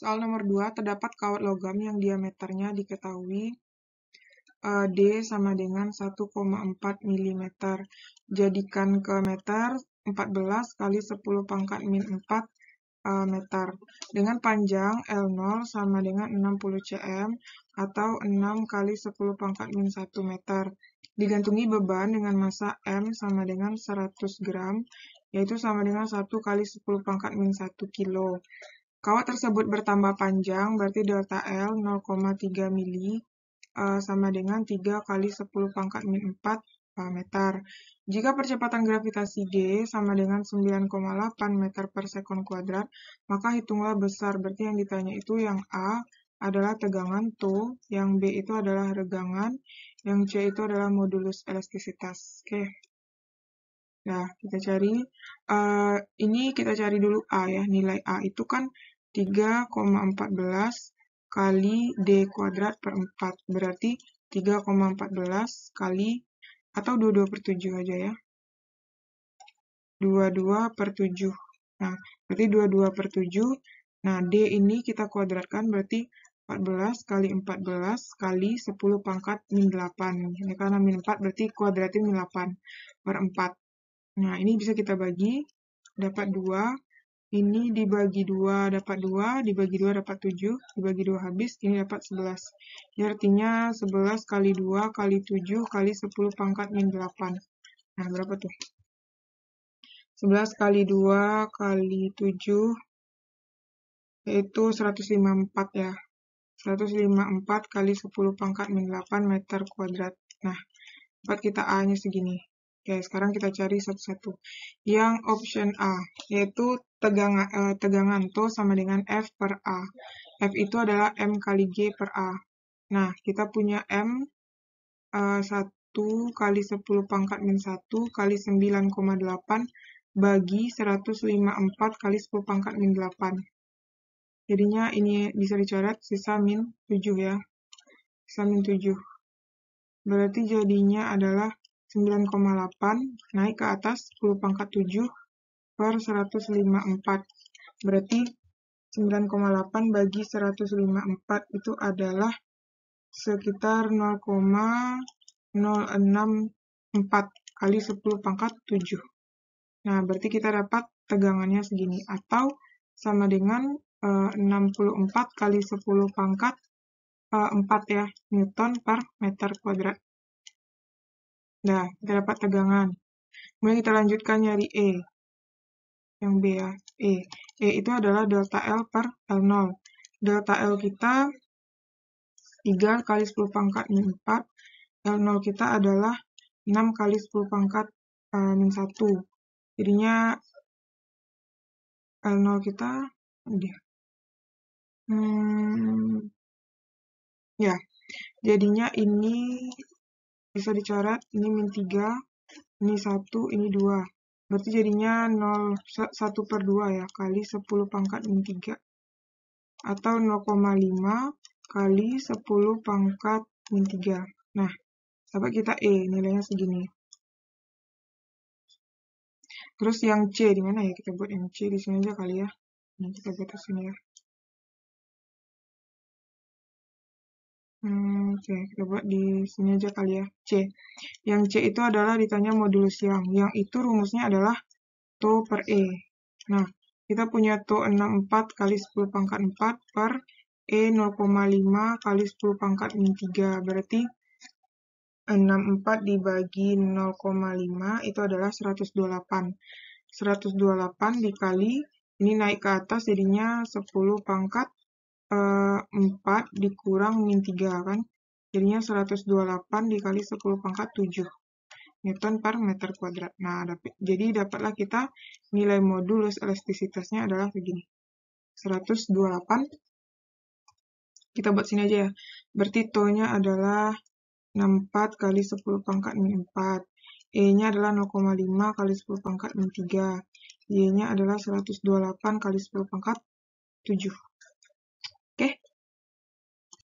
Soal nomor 2, terdapat kawat logam yang diameternya diketahui uh, D sama dengan 1,4 mm. Jadikan ke meter 14 kali 10 pangkat min 4 uh, eh, meter. Dengan panjang L0 sama dengan 60 cm atau 6 kali 10 pangkat min 1 meter. Digantungi beban dengan massa M sama dengan 100 gram, yaitu sama dengan 1 kali 10 pangkat min 1 kilo. Kawat tersebut bertambah panjang, berarti delta L 0,3 mili uh, sama dengan 3 kali 10 pangkat min 4 uh, meter. Jika percepatan gravitasi G sama dengan 9,8 meter per sekon kuadrat, maka hitunglah besar. Berarti yang ditanya itu yang A adalah tegangan t, yang B itu adalah regangan, yang C itu adalah modulus elastisitas. Oke. Okay. Nah, kita cari, uh, ini kita cari dulu A ya, nilai A itu kan 3,14 kali D kuadrat per 4. Berarti 3,14 kali atau 22 per 7 aja ya. 22 per 7. Nah, berarti 22 per 7. Nah, D ini kita kuadratkan berarti 14 kali 14 kali 10 pangkat min 8. Ini karena min 4 berarti kuadratnya min 8 per 4. Nah, ini bisa kita bagi. Dapat 2 ini dibagi dua dapat dua, dibagi dua dapat tujuh, dibagi dua habis, ini dapat sebelas. Ini artinya sebelas kali dua kali tujuh kali 10 pangkat min 8. Nah, berapa tuh? Sebelas kali dua kali tujuh yaitu 154 ya. 154 kali 10 pangkat min 8 meter kuadrat. Nah, dapat kita A-nya segini. Oke, sekarang kita cari satu-satu. Yang option A, yaitu tegang, uh, eh, tegangan to sama dengan F per A. F itu adalah M kali G per A. Nah, kita punya M uh, eh, 1 kali 10 pangkat min 1 kali 9,8 bagi 154 kali 10 pangkat min 8. Jadinya ini bisa dicoret sisa min 7 ya. Sisa min 7. Berarti jadinya adalah 9,8 naik ke atas 10 pangkat 7 per 154. Berarti 9,8 bagi 154 itu adalah sekitar 0,064 kali 10 pangkat 7. Nah, berarti kita dapat tegangannya segini atau sama dengan eh, uh, 64 kali 10 pangkat uh, eh, 4 ya, Newton per meter kuadrat. Nah, kita dapat tegangan. Kemudian kita lanjutkan nyari E yang B ya, E. E itu adalah delta L per L0. Delta L kita 3 kali 10 pangkat min 4. L0 kita adalah 6 kali 10 pangkat uh, min 1. Jadinya L0 kita, ya. Hmm, ya, jadinya ini bisa dicoret, ini min 3, ini 1, ini 2. Berarti jadinya 0, 1 per 2 ya, kali 10 pangkat 3. Atau 0,5 kali 10 pangkat 3. Nah, dapat kita E, nilainya segini. Terus yang C, di mana ya kita buat yang C? Di sini aja kali ya. Ini kita buat di sini ya. Hmm, oke, C. Coba di sini aja kali ya. C. Yang C itu adalah ditanya modulus yang. Yang itu rumusnya adalah Tau per E. Nah, kita punya Tau 64 kali 10 pangkat 4 per E 0,5 kali 10 pangkat min 3. Berarti 64 dibagi 0,5 itu adalah 128. 128 dikali, ini naik ke atas jadinya 10 pangkat 4 eh, dikurang min 3 kan jadinya 128 dikali 10 pangkat 7 Newton per meter kuadrat. Nah, dapet, jadi dapatlah kita nilai modulus elastisitasnya adalah begini. 128. Kita buat sini aja ya. Berarti tonya adalah 64 kali 10 pangkat min 4. E-nya adalah 0,5 kali 10 pangkat min 3. Y-nya adalah 128 kali 10 pangkat 7.